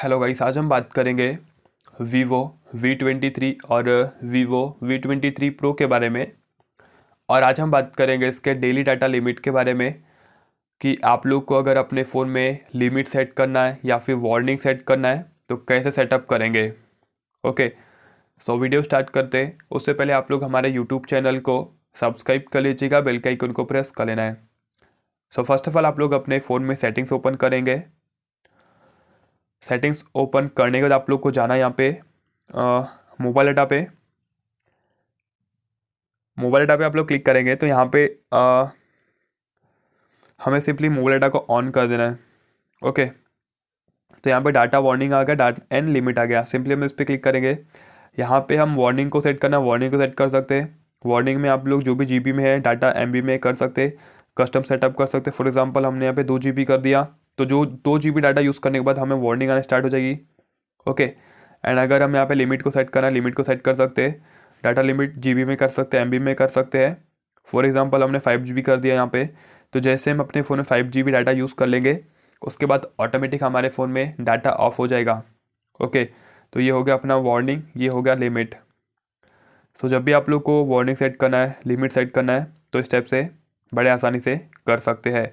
hello guys आज हम बात करेंगे वीवो वी ट्वेंटी थ्री और Vivo V twenty three pro के बारे में और आज हम बात करेंगे इसके डेली डाटा लिमिट के बारे में कि आप लोग को अगर अपने फ़ोन में लिमिट सेट करना है या फिर वार्निंग सेट करना है तो कैसे सेटअप करेंगे ओके सो वीडियो स्टार्ट करते हैं उससे पहले आप लोग हमारे यूट्यूब चैनल को सब्सक्राइब कर लीजिएगा बेल के आइकन को प्रेस कर लेना है सो फर्स्ट ऑफ़ ऑल आप लोग अपने फ़ोन में सेटिंग्स ओपन करेंगे सेटिंग्स ओपन करने के बाद आप लोग को जाना है यहाँ पे मोबाइल डाटा पे मोबाइल डाटा पे आप लोग क्लिक करेंगे तो यहाँ पे आ, हमें सिंपली मोबाइल डाटा को ऑन कर देना है ओके तो यहाँ पे डाटा वार्निंग आ गया डाटा एंड लिमिट आ गया सिंपली हम इस पर क्लिक करेंगे यहाँ पे हम वार्निंग को सेट करना वार्निंग को सेट कर सकते हैं वार्निंग में आप लोग जो भी जी में है डाटा एम में कर सकते कस्टम सेटअप कर सकते फॉर एग्जाम्पल हमने यहाँ पे दो जी कर दिया तो जो दो जी डाटा यूज़ करने के बाद हमें वार्निंग आना स्टार्ट हो जाएगी ओके एंड अगर हम यहाँ पे लिमिट को सेट करना लिमिट को सेट कर सकते हैं डाटा लिमिट जी में कर सकते हैं एम में कर सकते हैं फॉर एग्ज़ाम्पल हमने फाइव जी कर दिया यहाँ पे तो जैसे हम अपने फ़ोन में फाइव जी डाटा यूज़ कर लेंगे उसके बाद ऑटोमेटिक हमारे फ़ोन में डाटा ऑफ हो जाएगा ओके तो ये हो गया अपना वार्निंग ये हो गया लिमिट सो जब भी आप लोग को वार्निंग सेट करना है लिमिट सेट करना है तो इस स्टेप से बड़े आसानी से कर सकते हैं